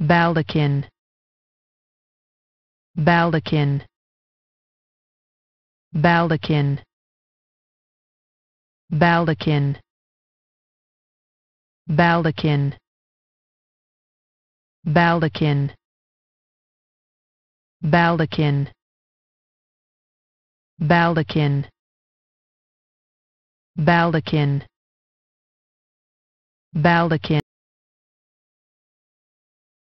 baldaquin baldaquin baldaquin baldaquin baldaquin baldaquin baldaquin baldaquin baldaquin